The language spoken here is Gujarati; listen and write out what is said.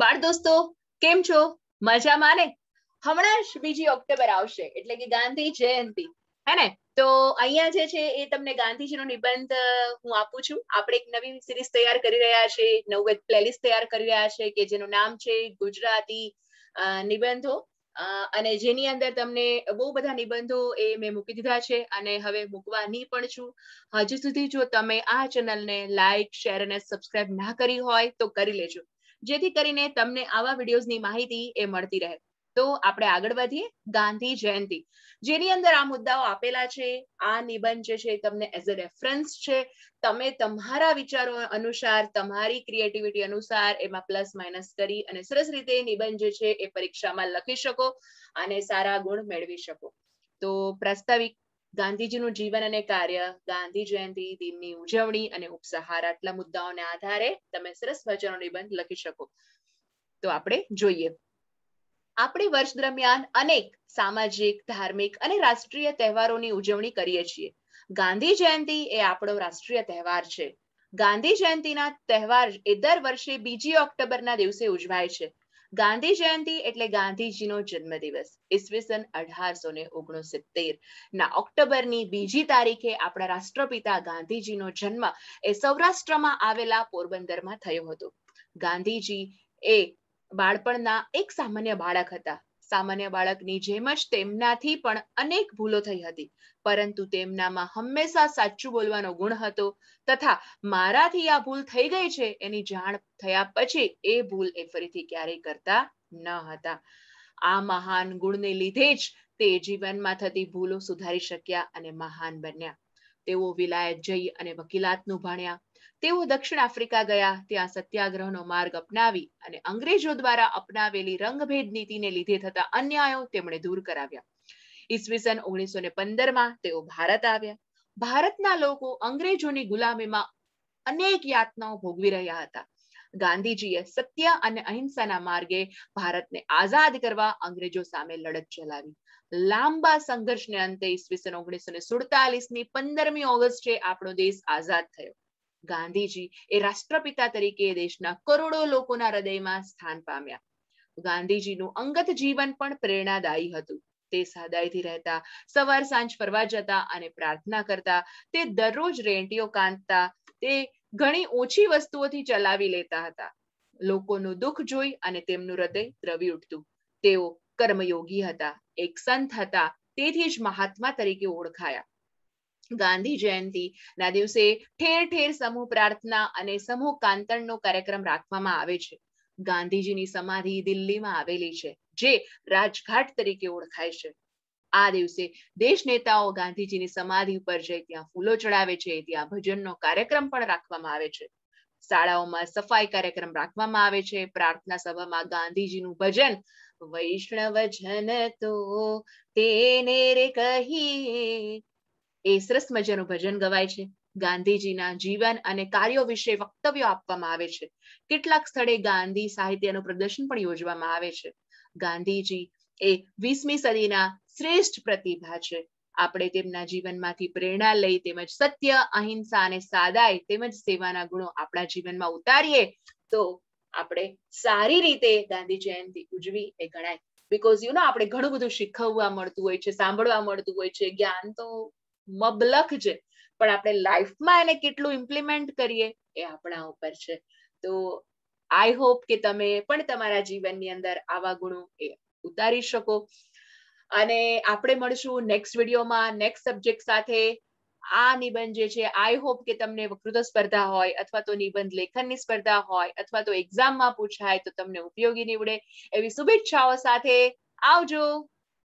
બાળ દોસ્તો કેમ છો મજામાં ને હમણાં જ બીજી ઓક્ટોબર આવશે એટલે કે ગાંધી જયંતિ હે ને તો અહીંયા જે છે એ તમને ગાંધીજીનો નિબંધ હું આપું છું આપણે એક નવી સિરીઝ તૈયાર કરી રહ્યા છે નવું એક પ્લેલિસ્ટ તૈયાર કરી રહ્યા છે કે જેનું નામ છે ગુજરાતી નિબંધો અને જેની અંદર તમને બહુ બધા નિબંધો એ મેં મૂકી દીધા છે અને હવે મૂકવાની પણ છું હજુ સુધી જો તમે આ ચેનલને લાઈક શેર અને સબસ્ક્રાઇબ ના કરી હોય તો કરી લેજો જેથી કરીને તમને આવા વિડીયોઝની માહિતી એ મળતી રહે તો આપણે આગળ વધીએ ગાંધી જયંતિ જેની અંદર આ મુદ્દાઓ આપેલા છે આ નિબંધ જે છે તમને એઝ અ રેફરન્સ છે તમે તમારા વિચારો અનુસાર તમારી ક્રિએટિવિટી અનુસાર એમાં પ્લસ માઇનસ કરી અને સરસ રીતે નિબંધ જે છે એ પરીક્ષામાં લખી શકો અને સારા ગુણ મેળવી શકો તો પ્રાસ્તાવિક ગાંધીજીનું જીવન અને કાર્ય ગાંધી જયંતિ દિનની ઉજવણી અને ઉપસહાર આટલા મુદ્દાઓને આધારે તમે સરસ વચનો નિબંધ લખી શકો તો આપણે જોઈએ આપણે વર્ષ દરમિયાન અનેક સામાજિક ધાર્મિક અને રાષ્ટ્રીય તહેવારોની ઉજવણી કરીએ છીએ ગાંધી જયંતિ એ આપણો રાષ્ટ્રીય તહેવાર છે ગાંધી જયંતિના તહેવાર એ દર વર્ષે બીજી ઓક્ટોબરના દિવસે ઉજવાય છે ગાંધી જયંતિ એટલે ગાંધીજીનો જન્મદિવસ ઈસવીસન અઢારસો ને ઓગણસિત્તેર ના ઓક્ટોબરની બીજી તારીખે આપણા રાષ્ટ્રપિતા ગાંધીજીનો જન્મ એ સૌરાષ્ટ્રમાં આવેલા પોરબંદરમાં થયો હતો ગાંધીજી એ બાળપણના એક સામાન્ય બાળક હતા સામાન્ય બાળકની જેમ જ તેમનાથી પણ અનેક ભૂલો થઈ હતી પરંતુ તેમનામાં હંમેશા સાચું બોલવાનો ગુણ હતો તથા મારાથી આ ભૂલ થઈ ગઈ છે એની જાણ થયા પછી એ ભૂલ એ ફરીથી ક્યારેય કરતા ન હતા આ મહાન ગુણને લીધે જ તે જીવનમાં થતી ભૂલો સુધારી શક્યા અને મહાન બન્યા તેઓ વિલાયત જઈ અને વકીલાતનું ભણ્યા તેઓ દક્ષિણ આફ્રિકા ગયા ત્યાં સત્યાગ્રહનો માર્ગ અપનાવી અને અંગ્રેજો દ્વારા અપનાવેલી રંગભેદ નીતિને લીધે થતા અન્યાયો તેમણે દૂર કરાવ્યા ઈસવીસન ઓગણીસો ને પંદરમાં તેઓ ભારત આવ્યા ભારતના લોકો અંગ્રેજોની ગુલામીમાં અનેક યાતનાઓ ભોગવી રહ્યા હતા ગાંધીજીએ સત્ય અને અહિંસાના માર્ગે ભારતને આઝાદ કરવા અંગ્રેજો સામે લડત ચલાવી લાંબા સંઘર્ષને અંતે ઈસવીસન ઓગણીસો ને સુડતાલીસ ની પંદરમી ઓગસ્ટે આપણો દેશ આઝાદ થયો ગાંધીજી એ રાષ્ટ્રપિતા તરીકે દેશના કરોડો લોકોના હૃદયમાં સ્થાન પામ્યા ગાંધીજીનું અંગત જીવન પણ પ્રેરણાદાયી હતું તે સાદાઈથી રહેતા સવાર સાંજ ફરવા જતા અને પ્રાર્થના કરતા તે દરરોજ રેંટીઓ કાંતતા તે ઘણી ઓછી વસ્તુઓથી ચલાવી લેતા હતા લોકોનું દુઃખ જોઈ અને તેમનું હૃદય દ્રવી ઉઠતું તેઓ કર્મયોગી હતા એક સંત હતા તેથી જ મહાત્મા તરીકે ઓળખાયા ગાંધી જયંતિ ના દિવસે ઠેર ઠેર સમૂહ પ્રાર્થના અને સમૂહ કાંતણનો કાર્યક્રમ રાખવામાં આવે છે ગાંધીજીની સમાધિ દિલ્હીમાં આવેલી છે જે રાજઘાટ તરીકે ઓળખાય છે આ દિવસે દેશ નેતાઓ ગાંધીજીની સમાધિ ઉપર જઈ ત્યાં ફૂલો ચડાવે છે ત્યાં ભજનનો કાર્યક્રમ પણ રાખવામાં આવે છે શાળાઓમાં સફાઈ કાર્યક્રમ રાખવામાં આવે છે પ્રાર્થના સભામાં ગાંધીજીનું ભજન વૈષ્ણવ જન તો તેને રે કહીએ એ સરસ મજાનું ભજન ગવાય છે ગાંધીજીના જીવન અને કાર્યો વિશે વક્તવ્યો આપવામાં આવે છે કેટલાક સ્થળે ગાંધી સાહિત્યનું પ્રદર્શન પણ યોજવામાં આવે છે ગાંધીજી એ વીસમી સદીના શ્રેષ્ઠ પ્રતિભા છે આપણે તેમના જીવનમાંથી પ્રેરણા લઈ તેમજ સત્ય અહિંસા અને સાદાય તેમજ સેવાના ગુણો આપણા જીવનમાં ઉતારીએ તો આપણે સારી રીતે ગાંધી જયંતિ ઉજવી એ ગણાય બીકોઝ યુ નો આપણે ઘણું બધું શીખવવા મળતું હોય છે સાંભળવા મળતું હોય છે જ્ઞાન તો મબલખ છે પણ આપણે લાઈફમાં એને કેટલું ઇમ્પ્લિમેન્ટ કરીએ એ આપણા ઉપર છે તો આઈ હોપ કે તમે પણ તમારા જીવનની અંદર આવા ગુણો એ ઉતારી શકો અને આપણે મળશું નેક્સ્ટ વિડીયોમાં નેક્સ્ટ સબ્જેક્ટ સાથે આ નિબંધ જે છે આઈ હોપ કે તમને વકૃત સ્પર્ધા હોય અથવા તો નિબંધ લેખનની સ્પર્ધા હોય અથવા તો એક્ઝામમાં પૂછાય તો તમને ઉપયોગી નીવડે એવી શુભેચ્છાઓ સાથે આવજો